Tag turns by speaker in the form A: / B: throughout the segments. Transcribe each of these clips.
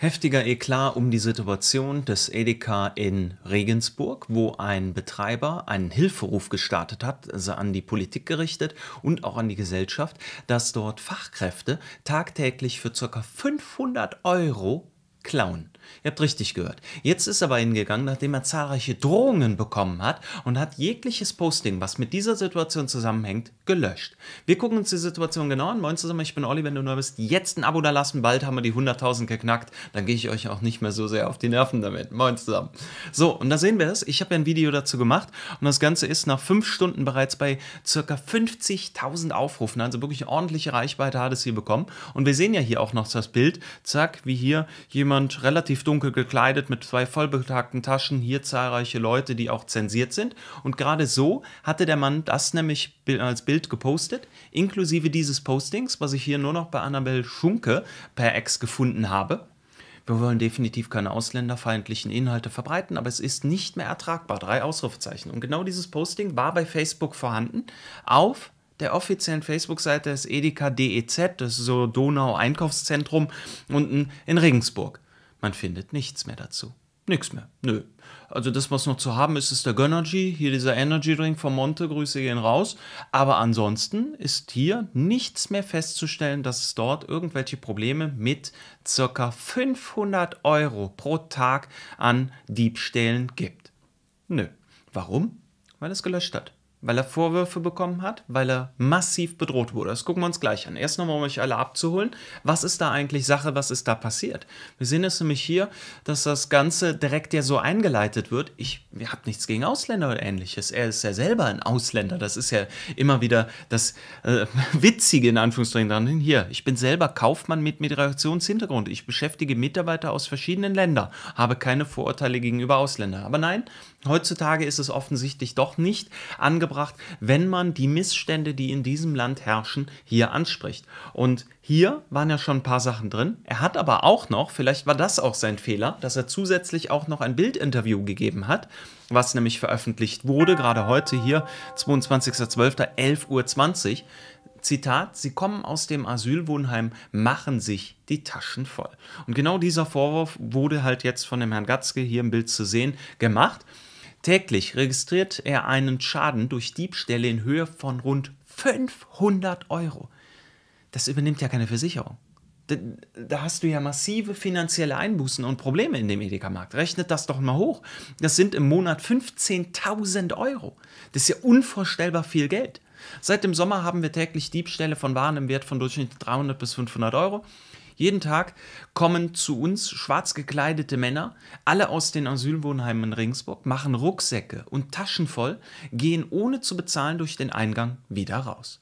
A: Heftiger Eklat um die Situation des Edeka in Regensburg, wo ein Betreiber einen Hilferuf gestartet hat, also an die Politik gerichtet und auch an die Gesellschaft, dass dort Fachkräfte tagtäglich für ca. 500 Euro klauen. Ihr habt richtig gehört. Jetzt ist er aber hingegangen, nachdem er zahlreiche Drohungen bekommen hat und hat jegliches Posting, was mit dieser Situation zusammenhängt, gelöscht. Wir gucken uns die Situation genau an. Moin zusammen, ich bin Olli, wenn du neu bist. Jetzt ein Abo da lassen, bald haben wir die 100.000 geknackt. Dann gehe ich euch auch nicht mehr so sehr auf die Nerven damit. Moin zusammen. So, und da sehen wir es. Ich habe ja ein Video dazu gemacht und das Ganze ist nach fünf Stunden bereits bei circa 50.000 Aufrufen. Also wirklich ordentliche Reichweite hat es hier bekommen. Und wir sehen ja hier auch noch das Bild. Zack, wie hier jemand relativ relativ dunkel gekleidet mit zwei vollbetagten Taschen, hier zahlreiche Leute, die auch zensiert sind. Und gerade so hatte der Mann das nämlich als Bild gepostet, inklusive dieses Postings, was ich hier nur noch bei Annabelle Schunke per Ex gefunden habe. Wir wollen definitiv keine ausländerfeindlichen Inhalte verbreiten, aber es ist nicht mehr ertragbar. Drei Ausrufezeichen. Und genau dieses Posting war bei Facebook vorhanden auf der offiziellen Facebook-Seite des Edeka DEZ, das ist so Donau-Einkaufszentrum unten in Regensburg. Man findet nichts mehr dazu. Nix mehr. Nö. Also das, was noch zu haben ist, ist der Gönnergy. Hier dieser Energy Drink von Monte. Grüße gehen raus. Aber ansonsten ist hier nichts mehr festzustellen, dass es dort irgendwelche Probleme mit circa 500 Euro pro Tag an Diebstählen gibt. Nö. Warum? Weil es gelöscht hat weil er Vorwürfe bekommen hat, weil er massiv bedroht wurde. Das gucken wir uns gleich an. Erst nochmal, um euch alle abzuholen. Was ist da eigentlich Sache? Was ist da passiert? Wir sehen es nämlich hier, dass das Ganze direkt ja so eingeleitet wird. Ich habe nichts gegen Ausländer oder ähnliches. Er ist ja selber ein Ausländer. Das ist ja immer wieder das äh, Witzige in Anführungsstrichen dran. Hier, ich bin selber Kaufmann mit Migrationshintergrund. Ich beschäftige Mitarbeiter aus verschiedenen Ländern, habe keine Vorurteile gegenüber Ausländern. Aber nein, heutzutage ist es offensichtlich doch nicht angebracht, angebracht, wenn man die Missstände, die in diesem Land herrschen, hier anspricht. Und hier waren ja schon ein paar Sachen drin. Er hat aber auch noch, vielleicht war das auch sein Fehler, dass er zusätzlich auch noch ein Bildinterview gegeben hat, was nämlich veröffentlicht wurde, gerade heute hier, 22.12.11.20 Uhr. Zitat, sie kommen aus dem Asylwohnheim, machen sich die Taschen voll. Und genau dieser Vorwurf wurde halt jetzt von dem Herrn Gatzke hier im Bild zu sehen gemacht. Täglich registriert er einen Schaden durch Diebstähle in Höhe von rund 500 Euro. Das übernimmt ja keine Versicherung. Da, hast du ja massive finanzielle Einbußen und Probleme in dem Edeka-Markt. Rechnet das doch mal hoch. Das sind im Monat 15.000 Euro. Das ist ja unvorstellbar viel Geld. Seit dem Sommer haben wir täglich Diebstähle von Waren im Wert von durchschnittlich 300 bis 500 Euro. Jeden Tag kommen zu uns schwarz gekleidete Männer, alle aus den Asylwohnheimen in Ringsburg, machen Rucksäcke und Taschen voll, gehen ohne zu bezahlen durch den Eingang wieder raus.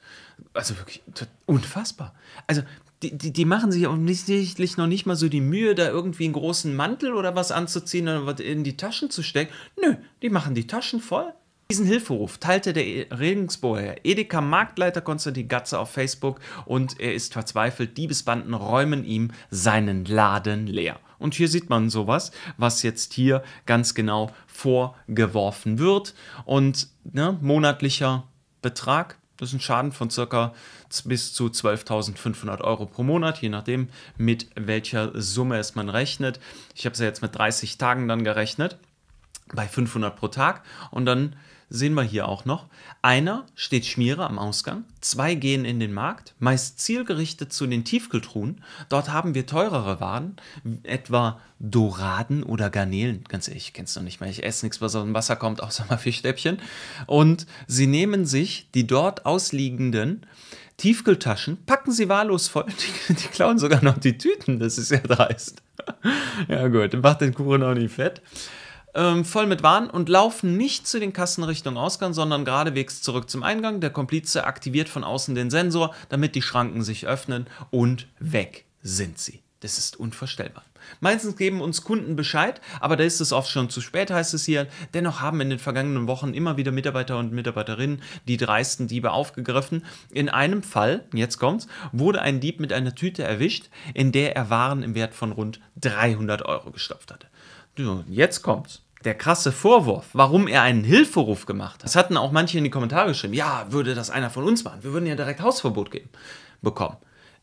A: Also wirklich unfassbar. Also die, die, die, machen sich offensichtlich noch nicht mal so die Mühe, da irgendwie einen großen Mantel oder was anzuziehen oder was in die Taschen zu stecken. Nö, die machen die Taschen voll, diesen Hilferuf teilte der Regensburger Edeka Marktleiter Konstantin Gatze auf Facebook und er ist verzweifelt. Diebesbanden räumen ihm seinen Laden leer. Und hier sieht man sowas, was jetzt hier ganz genau vorgeworfen wird. Und ne, monatlicher Betrag, das ist ein Schaden von circa bis zu 12.500 Euro pro Monat, je nachdem, mit welcher Summe es man rechnet. Ich habe es ja jetzt mit 30 Tagen dann gerechnet, bei 500 pro Tag. Und dann sehen wir hier auch noch. Einer steht Schmiere am Ausgang, zwei gehen in den Markt, meist zielgerichtet zu den Tiefkühltruhen. Dort haben wir teurere Waren, etwa Doraden oder Garnelen. Ganz ehrlich, ich kenn's noch nicht mehr. Ich esse nichts, was aus dem Wasser kommt, außer mal Fischstäbchen. Und sie nehmen sich die dort ausliegenden Tiefkühltaschen, packen sie wahllos voll. Die, die klauen sogar noch die Tüten. Das ist ja dreist. Ja gut, macht den Kuchen auch nicht fett ähm, voll mit Waren und laufen nicht zu den Kassen Richtung Ausgang, sondern geradewegs zurück zum Eingang. Der Komplize aktiviert von außen den Sensor, damit die Schranken sich öffnen und weg sind sie. Das ist unvorstellbar. Meistens geben uns Kunden Bescheid, aber da ist es oft schon zu spät, heißt es hier. Dennoch haben in den vergangenen Wochen immer wieder Mitarbeiter und Mitarbeiterinnen die dreisten Diebe aufgegriffen. In einem Fall, jetzt kommt's, wurde ein Dieb mit einer Tüte erwischt, in der er Waren im Wert von rund 300 Euro gestopft hatte. Jetzt kommt's der krasse Vorwurf, warum er einen Hilferuf gemacht hat. Das hatten auch manche in die Kommentare geschrieben. Ja, würde das einer von uns machen, wir würden ja direkt Hausverbot geben, bekommen.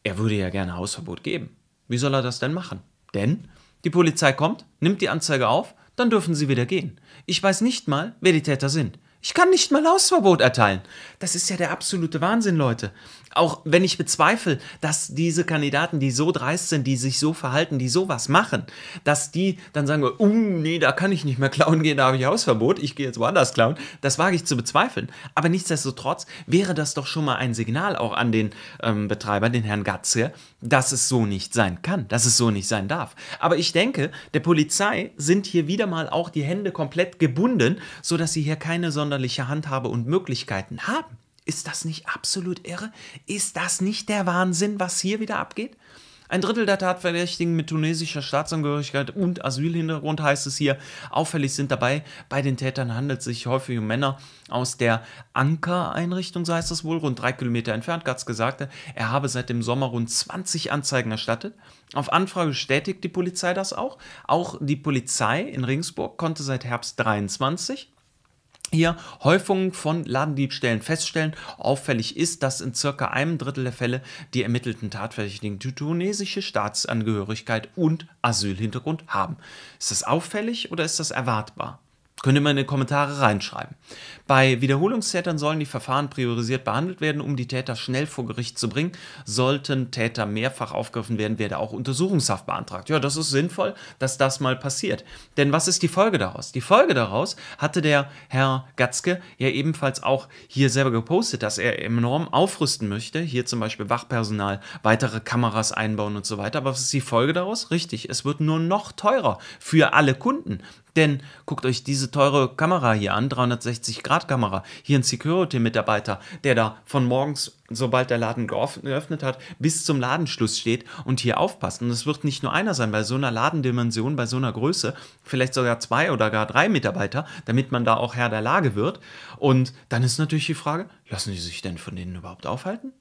A: Er würde ja gerne Hausverbot geben. Wie soll er das denn machen? Denn die Polizei kommt, nimmt die Anzeige auf, dann dürfen sie wieder gehen. Ich weiß nicht mal, wer die Täter sind. Ich kann nicht mal Hausverbot erteilen. Das ist ja der absolute Wahnsinn, Leute. Auch wenn ich bezweifle, dass diese Kandidaten, die so dreist sind, die sich so verhalten, die sowas machen, dass die dann sagen, oh nee, da kann ich nicht mehr klauen gehen, da habe ich Hausverbot, ich gehe jetzt woanders klauen. Das wage ich zu bezweifeln. Aber nichtsdestotrotz wäre das doch schon mal ein Signal auch an den ähm, Betreiber, den Herrn Gatze, dass es so nicht sein kann, dass es so nicht sein darf. Aber ich denke, der Polizei sind hier wieder mal auch die Hände komplett gebunden, sodass sie hier keine Sonder absonderliche Handhabe und Möglichkeiten haben. Ist das nicht absolut irre? Ist das nicht der Wahnsinn, was hier wieder abgeht? Ein Drittel der Tatverdächtigen mit tunesischer Staatsangehörigkeit und Asylhintergrund heißt es hier. Auffällig sind dabei, bei den Tätern handelt es sich häufig um Männer aus der Anker-Einrichtung, so heißt es wohl, rund drei Kilometer entfernt. Gatz gesagt, er habe seit dem Sommer rund 20 Anzeigen erstattet. Auf Anfrage bestätigt die Polizei das auch. Auch die Polizei in Ringsburg konnte seit Herbst 23 hier Häufungen von Ladendiebstählen feststellen. Auffällig ist, dass in circa einem Drittel der Fälle die ermittelten Tatverdächtigen die tunesische Staatsangehörigkeit und Asylhintergrund haben. Ist das auffällig oder ist das erwartbar? Könnt ihr mal in die Kommentare reinschreiben. Bei Wiederholungstätern sollen die Verfahren priorisiert behandelt werden, um die Täter schnell vor Gericht zu bringen. Sollten Täter mehrfach aufgegriffen werden, werde auch Untersuchungshaft beantragt. Ja, das ist sinnvoll, dass das mal passiert. Denn was ist die Folge daraus? Die Folge daraus hatte der Herr Gatzke ja ebenfalls auch hier selber gepostet, dass er enorm aufrüsten möchte. Hier zum Beispiel Wachpersonal, weitere Kameras einbauen und so weiter. Aber was ist die Folge daraus? Richtig, es wird nur noch teurer für alle Kunden. Denn guckt euch diese teure Kamera hier an, 360-Grad-Kamera. Hier ein Security-Mitarbeiter, der da von morgens, sobald der Laden geöffnet hat, bis zum Ladenschluss steht und hier aufpasst. Und es wird nicht nur einer sein, bei so einer Ladendimension, bei so einer Größe, vielleicht sogar zwei oder gar drei Mitarbeiter, damit man da auch Herr der Lage wird. Und dann ist natürlich die Frage, lassen die sich denn von denen überhaupt aufhalten?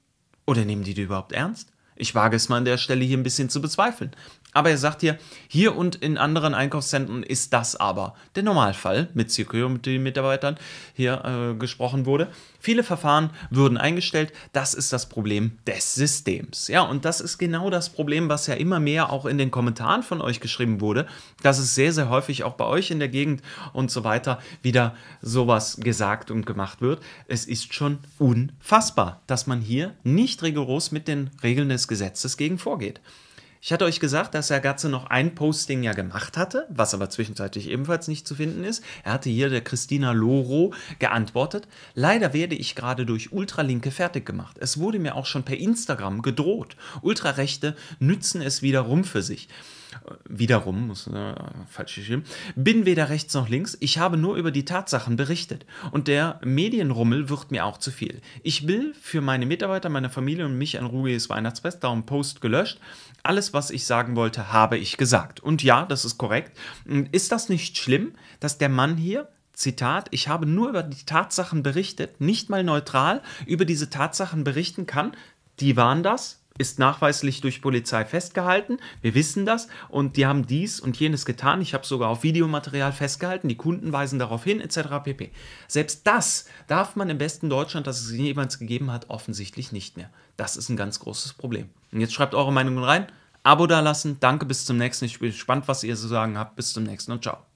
A: Oder nehmen die die überhaupt ernst? Ich wage es mal an der Stelle hier ein bisschen zu bezweifeln. Aber er sagt hier, hier und in anderen Einkaufszentren ist das aber der Normalfall, mit Security-Mitarbeitern hier äh, gesprochen wurde. Viele Verfahren würden eingestellt. Das ist das Problem des Systems. Ja, und das ist genau das Problem, was ja immer mehr auch in den Kommentaren von euch geschrieben wurde, dass es sehr, sehr häufig auch bei euch in der Gegend und so weiter wieder sowas gesagt und gemacht wird. Es ist schon unfassbar, dass man hier nicht rigoros mit den Regeln des Gesetzes gegen vorgeht. Ich hatte euch gesagt, dass Herr Gatze noch ein Posting ja gemacht hatte, was aber zwischenzeitlich ebenfalls nicht zu finden ist. Er hatte hier der Christina Loro geantwortet. Leider werde ich gerade durch Ultralinke fertig gemacht. Es wurde mir auch schon per Instagram gedroht. Ultrarechte nützen es wiederum für sich. Wiederum, muss, äh, falsch geschrieben, bin weder rechts noch links, ich habe nur über die Tatsachen berichtet. Und der Medienrummel wird mir auch zu viel. Ich will für meine Mitarbeiter, meine Familie und mich ein ruhiges Weihnachtsfest, darum Post gelöscht. Alles, was ich sagen wollte, habe ich gesagt. Und ja, das ist korrekt. Hm, ist das nicht schlimm, dass der Mann hier Zitat, ich habe nur über die Tatsachen berichtet, nicht mal neutral über diese Tatsachen berichten kann. Die waren das, ist nachweislich durch Polizei festgehalten. Wir wissen das und die haben dies und jenes getan. Ich habe sogar auf Videomaterial festgehalten. Die Kunden weisen darauf hin, etc. pp. Selbst das darf man im besten Deutschland, das es jemals gegeben hat, offensichtlich nicht mehr. Das ist ein ganz großes Problem. Und jetzt schreibt eure Meinungen rein. Abo da lassen. Danke, bis zum nächsten. Ich bin gespannt, was ihr zu so sagen habt. Bis zum nächsten und ciao.